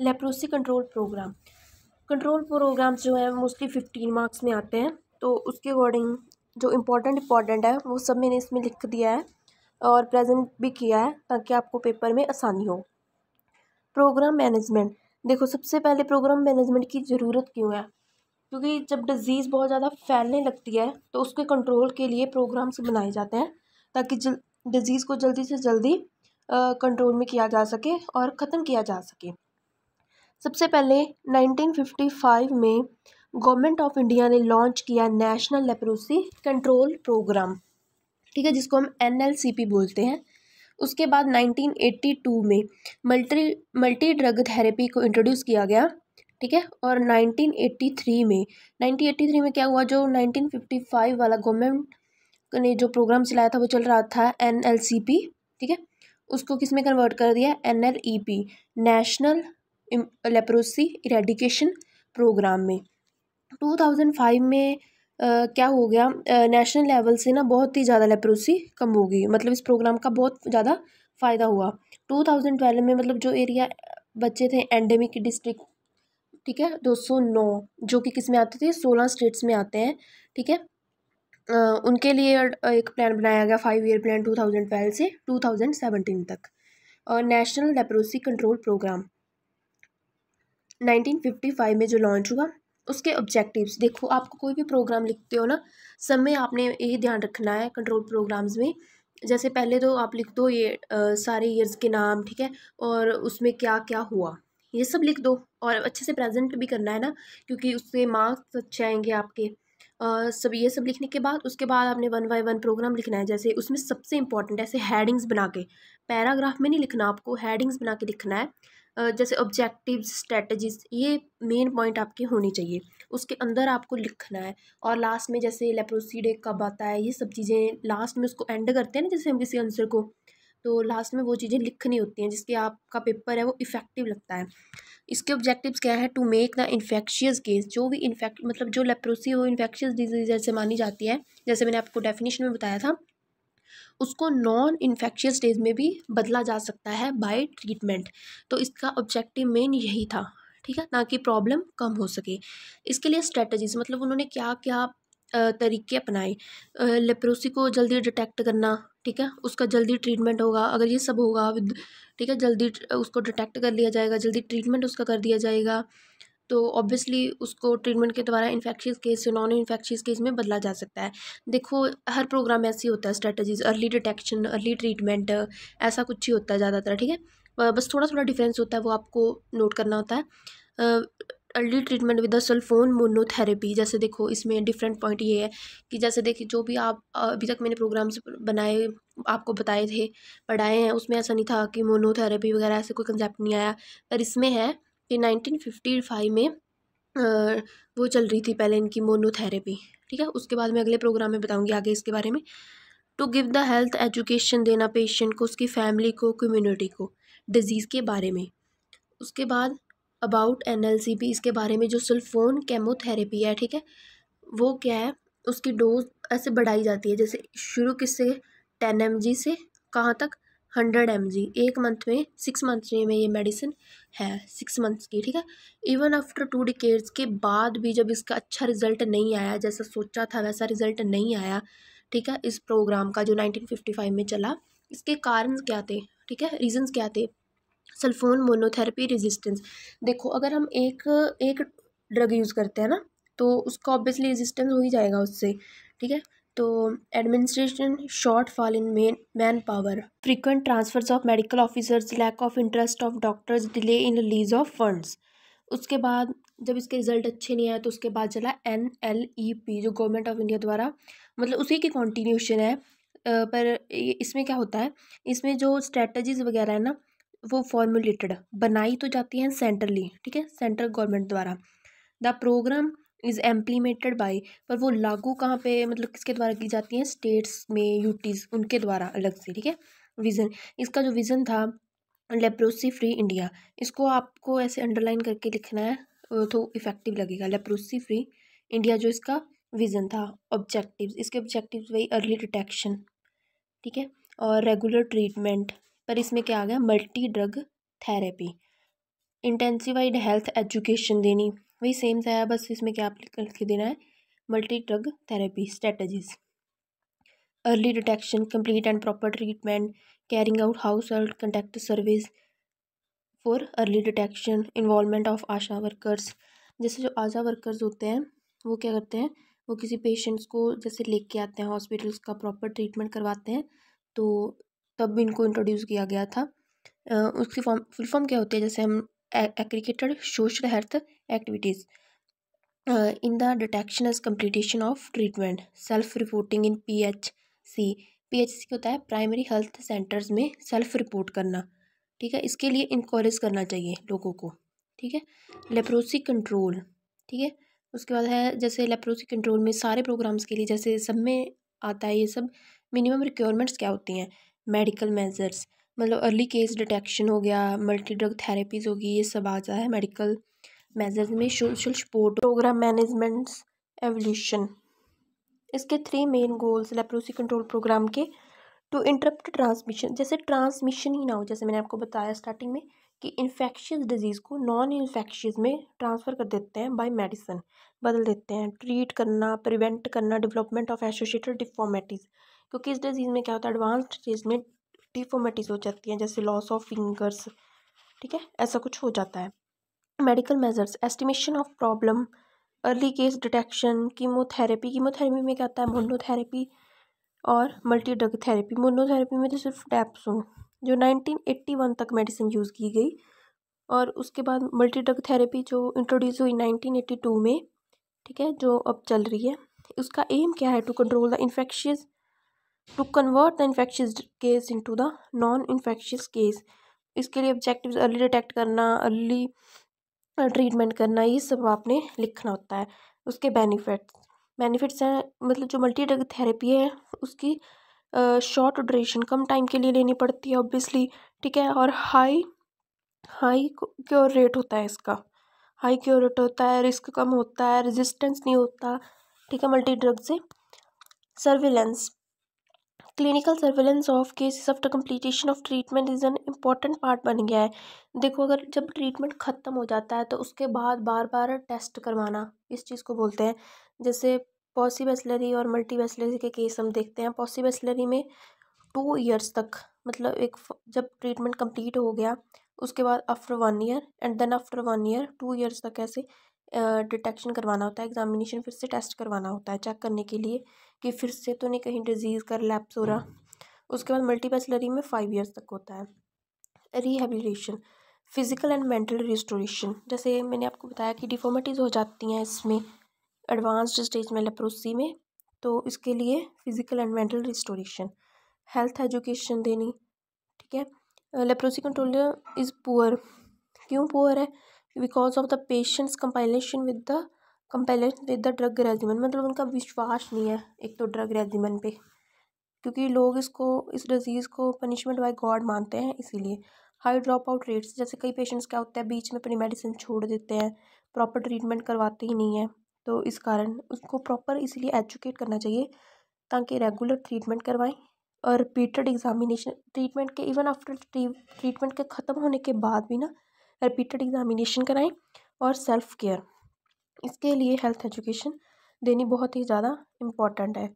Leprosy control programme control programmes जो है mostly fifteen marks में आते हैं तो उसके अकॉर्डिंग जो इम्पोर्टेंट इम्पॉर्टेंट है वो सब मैंने इसमें लिख दिया है और प्रेजेंट भी किया है ताकि आपको पेपर में आसानी हो प्रोग्राम मैनेजमेंट देखो सबसे पहले प्रोग्राम मैनेजमेंट की ज़रूरत क्यों है क्योंकि जब डिजीज़ बहुत ज़्यादा फैलने लगती है तो उसके कंट्रोल के लिए प्रोग्राम्स बनाए जाते हैं ताकि डिजीज़ को जल्दी से जल्दी कंट्रोल में किया जा सके और ख़त्म किया जा सके सबसे पहले 1955 में गवर्नमेंट ऑफ इंडिया ने लॉन्च किया नेशनल लेप्रोसी कंट्रोल प्रोग्राम ठीक है जिसको हम एन बोलते हैं उसके बाद 1982 में मल्टी मल्टी ड्रग थेरेपी को इंट्रोड्यूस किया गया ठीक है और 1983 में 1983 में क्या हुआ जो 1955 वाला गवर्नमेंट ने जो प्रोग्राम चलाया था वो चल रहा था एन ठीक है उसको किस में कन्वर्ट कर दिया an national leprosy eradication programme में 2005 में आ, क्या हो गया नेशनल लेवल से ना बहुत ही ज़्यादा लेप्रोसी कम हो गई मतलब इस प्रोग्राम का बहुत ज़्यादा फ़ायदा हुआ 2012 में मतलब जो एरिया बच्चे थे एंडेमिक डिस्ट्रिक्ट ठीक है 209 जो कि किस में आते थे 16 स्टेट्स में आते हैं ठीक है उनके लिए एक प्लान बनाया गया फाइव ईयर प्लान टू से टू तक और नेशनल लेप्रोसी कंट्रोल प्रोग्राम 1955 में जो लॉन्च हुआ उसके ऑब्जेक्टिव्स देखो आपको कोई भी प्रोग्राम लिखते हो ना सब में आपने ये ध्यान रखना है कंट्रोल प्रोग्राम्स में जैसे पहले तो आप लिख दो ये आ, सारे ईयर्स के नाम ठीक है और उसमें क्या क्या हुआ ये सब लिख दो और अच्छे से प्रेजेंट भी करना है ना क्योंकि उससे मार्क्स अच्छे आएंगे आपके आ, सब ये सब लिखने के बाद उसके बाद आपने वन बाई वन प्रोग्राम लिखना है जैसे उसमें सबसे इंपॉर्टेंट ऐसे हेडिंग्स बना के पैराग्राफ में नहीं लिखना आपको हेडिंग्स बना के लिखना है जैसे ऑब्जेक्टिव स्ट्रेटजीज़ ये मेन पॉइंट आपके होने चाहिए उसके अंदर आपको लिखना है और लास्ट में जैसे लेप्रोसीडे कब आता है ये सब चीज़ें लास्ट में उसको एंड करते हैं ना जैसे हम किसी आंसर को तो लास्ट में वो चीज़ें लिखनी होती हैं जिसके आपका पेपर है वो इफ़ेक्टिव लगता है इसके ऑब्जेक्टिव्स क्या है to make the infectious case जो भी इन्फेक्ट मतलब जो लेप्रोसी वो इन्फेक्शियस डिजीज जैसे मानी जाती है जैसे मैंने आपको डेफिनेशन में बताया था उसको नॉन इन्फेक्शियस स्टेज में भी बदला जा सकता है बाय ट्रीटमेंट तो इसका ऑब्जेक्टिव मेन यही था ठीक है ना कि प्रॉब्लम कम हो सके इसके लिए स्ट्रेटजीज मतलब उन्होंने क्या क्या तरीके अपनाए लेप्रोसी को जल्दी डिटेक्ट करना ठीक है उसका जल्दी ट्रीटमेंट होगा अगर ये सब होगा ठीक है जल्दी उसको डिटेक्ट कर लिया जाएगा जल्दी ट्रीटमेंट उसका कर दिया जाएगा तो ऑब्वियसली उसको ट्रीटमेंट के द्वारा इन्फेक्शियस केस से नॉन इन्फेक्शियस केस में बदला जा सकता है देखो हर प्रोग्राम ऐसे ही होता है strategies early detection early treatment ऐसा कुछ ही होता है ज़्यादातर ठीक है बस थोड़ा थोड़ा डिफरेंस होता है वो आपको नोट करना होता है early treatment with sulphone monotherapy जैसे देखो इसमें डिफरेंट पॉइंट ये है कि जैसे देखिए जो भी आप अभी तक मैंने प्रोग्राम्स बनाए आपको बताए थे पढ़ाए हैं उसमें ऐसा नहीं था कि मोनोथेरेपी वगैरह ऐसे कोई कंसेप्ट नहीं आया पर इसमें है ये नाइनटीन फिफ्टी फाइव में वो चल रही थी पहले इनकी मोनोथेरेपी ठीक है उसके बाद मैं अगले प्रोग्राम में बताऊँगी आगे इसके बारे में to give the health education देना पेशेंट को उसकी फैमिली को कम्युनिटी को डिज़ीज़ के बारे में उसके बाद अबाउट एन एल सी इसके बारे में जो सल्फोन केमोथेरेपी है ठीक है वो क्या है उसकी डोज ऐसे बढ़ाई जाती है जैसे शुरू किससे टेन एम जी से कहाँ तक हंड्रेड एम जी एक मंथ में सिक्स मंथ में ये मेडिसिन है सिक्स मंथ्स की ठीक है इवन आफ्टर टू डिकेड्स के बाद भी जब इसका अच्छा रिजल्ट नहीं आया जैसा सोचा था वैसा रिजल्ट नहीं आया ठीक है इस प्रोग्राम का जो नाइनटीन फिफ्टी फाइव में चला इसके कारण क्या थे ठीक है रीजंस क्या थे सल्फोन मोनोथेरेपी रेजिस्टेंस देखो अगर हम एक एक ड्रग यूज़ करते हैं ना तो उसका ऑब्वियसली रेजिस्टेंस हो ही जाएगा उससे ठीक है तो administration shortfall in men manpower frequent transfers of medical officers lack of interest of doctors delay in release of funds उसके बाद जब इसके रिजल्ट अच्छे नहीं आए तो उसके बाद चला एन एल ई पी जो गवर्नमेंट ऑफ इंडिया द्वारा मतलब उसी की कॉन्टीन्यूशन है पर इसमें क्या होता है इसमें जो स्ट्रेटजीज वगैरह है ना वो फॉर्मुलेटेड बनाई तो जाती हैं सेंट्रली ठीक है सेंट्रल गवर्नमेंट द्वारा the programme is implemented by पर वो लागू कहाँ पे मतलब किसके द्वारा की जाती हैं स्टेट्स में यूटीज़ उनके द्वारा अलग से ठीक है विज़न इसका जो विज़न था लेप्रोसी फ्री इंडिया इसको आपको ऐसे अंडरलाइन करके लिखना है तो इफ़ेक्टिव लगेगा लेप्रोसी फ्री इंडिया जो इसका विज़न था ऑब्जेक्टिव इसके ऑब्जेक्टिव वही अर्ली डिटेक्शन ठीक है और रेगुलर ट्रीटमेंट पर इसमें क्या आ गया multi drug therapy intensified health education देनी वही सेम सा है बस इसमें क्या लिख देना है multi drug therapy strategies early detection complete and proper treatment carrying out house held contact service for early detection involvement of ASHA workers जैसे जो आशा वर्कर्स होते हैं वो क्या करते हैं वो किसी पेशेंट्स को जैसे लेके आते हैं हॉस्पिटल्स का प्रॉपर ट्रीटमेंट करवाते हैं तो तब भी इनको इंट्रोड्यूस किया गया था उसकी फॉर्म फुल फॉर्म क्या होती है जैसे हम aggregated social health activities uh, in the detection as completion of treatment self reporting in P H C P H C होता है प्राइमरी हेल्थ सेंटर्स में सेल्फ रिपोर्ट करना ठीक है इसके लिए इंक्वायरीज करना चाहिए लोगों को ठीक है लेप्रोसी कंट्रोल ठीक है उसके बाद है जैसे लेप्रोसी कंट्रोल में सारे प्रोग्राम्स के लिए जैसे सब में आता है ये सब मिनिमम रिक्वायरमेंट्स क्या होती हैं मेडिकल मेजर्स मतलब अर्ली केस डिटेक्शन हो गया मल्टी ड्रग थेरेपीज़ होगी ये सब आ है मेडिकल मेजर्स में social support programme managements evolution इसके three main goals leprosy control programme के टू इंटरप्ट ट्रांसमिशन जैसे ट्रांसमिशन ही ना हो जैसे मैंने आपको बताया स्टार्टिंग में कि इन्फेक्शियस डिजीज़ को नॉन इन्फेक्शियस में ट्रांसफ़र कर देते हैं बाय मेडिसिन बदल देते हैं ट्रीट करना प्रिवेंट करना डेवलपमेंट ऑफ एसोशिएटेड डिफॉर्मेटीज़ क्योंकि इस डिजीज़ में क्या होता है एडवांस स्टेज में डिफॉर्मेटीज़ हो जाती हैं जैसे लॉस ऑफ फिंगर्स ठीक है ऐसा कुछ हो जाता है medical measures estimation of problem early case detection chemotherapy chemotherapy में क्या आता है मोनोथेरेपी और मल्टी ड्रग थेरेपी मोनोथेरेपी में तो सिर्फ डैप्सो जो 1981 तक मेडिसिन यूज़ की गई और उसके बाद मल्टी ड्रग थेरेपी जो इंट्रोड्यूस हुई 1982 में ठीक है जो अब चल रही है उसका एम क्या है to control the infectious to convert the infectious case into the non infectious case इसके लिए ऑब्जेक्टिव अर्ली डिटेक्ट करना अर्ली ट्रीटमेंट करना ये सब आपने लिखना होता है उसके बेनिफिट्स बेनिफिट्स हैं मतलब जो मल्टी ड्रग थेरेपी है उसकी शॉर्ट ड्यूरेशन कम टाइम के लिए लेनी पड़ती है ऑब्वियसली ठीक है और हाई हाई क्योर रेट होता है इसका हाई क्योर रेट होता है रिस्क कम होता है रेजिस्टेंस नहीं होता ठीक है मल्टी ड्रग से surveillance clinical surveillance of cases after completion of treatment is an important part बन गया है देखो अगर जब ट्रीटमेंट ख़त्म हो जाता है तो उसके बाद बार बार टेस्ट करवाना इस चीज़ को बोलते हैं जैसे पॉसीबेसलरी और मल्टीबेसलरी के केस हम देखते हैं पॉसीबेसलरी में टू ईयर्स तक मतलब एक जब ट्रीटमेंट कंप्लीट हो गया उसके बाद after one year and then after one year two years तक ऐसे डिटेक्शन करवाना होता है एग्जामिनेशन फिर से टेस्ट करवाना होता है चेक करने के लिए कि फिर से तो नहीं कहीं डिजीज़ का रिलैप्स हो रहा हम्म। उसके बाद मल्टीपेसलरी में फाइव ईयर्स तक होता है rehabilitation physical and mental restoration जैसे मैंने आपको बताया कि डिफॉर्मेटीज़ हो जाती हैं इसमें एडवांस्ड स्टेज में लेप्रोसी में तो इसके लिए physical and mental restoration health education देनी ठीक है लेप्रोसी कंट्रोल इज़ पुअर क्यों पुअर है because of the patients compilation with the compilation with the drug regiment मतलब उनका विश्वास नहीं है एक तो ड्रग रेजिमेंट पे क्योंकि लोग इसको इस डिज़ीज़ को पनिशमेंट बाय गॉड मानते हैं इसीलिए हाई ड्रॉप आउट रेट्स जैसे कई पेशेंट्स क्या होता है बीच में अपनी मेडिसिन छोड़ देते हैं प्रॉपर ट्रीटमेंट करवाते ही नहीं है तो इस कारण उसको प्रॉपर इसीलिए एजुकेट करना चाहिए ताकि रेगुलर ट्रीटमेंट करवाएं और रिपीटेड एग्जामिनेशन ट्रीटमेंट के इवन आफ्टर ट्रीटमेंट के ख़त्म होने के बाद भी ना रिपीटेड एग्ज़ामिनेशन कराएं और सेल्फ़ केयर इसके लिए हेल्थ एजुकेशन देनी बहुत ही ज़्यादा इम्पॉर्टेंट है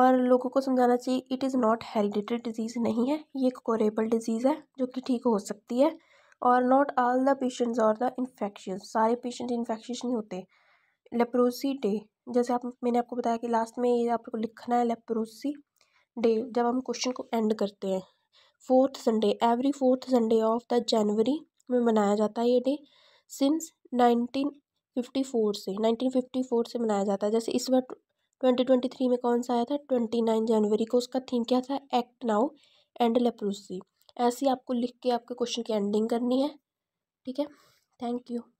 और लोगों को समझाना चाहिए it is not hereditary disease नहीं है ये एक कोरेबल डिजीज़ है जो कि ठीक हो सकती है और नॉट ऑल द पेशेंट्स और द इन्फेक्शन सारे पेशेंट इन्फेक्शन नहीं होते लेप्रोसी डे जैसे आप मैंने आपको बताया कि लास्ट में ये आपको लिखना है लेप्रोसी डे जब हम क्वेश्चन को एंड करते हैं fourth Sunday every fourth Sunday of the January में मनाया जाता है ये day since nineteen fifty four से नाइनटीन फिफ्टी फोर से मनाया जाता है जैसे इस बार ट्वेंटी ट्वेंटी थ्री में कौन सा आया था ट्वेंटी नाइन जनवरी को उसका थीम क्या था एक्ट नाउ एंड लेप्रोसी ऐसी आपको लिख के आपके क्वेश्चन की एंडिंग करनी है ठीक है थैंक यू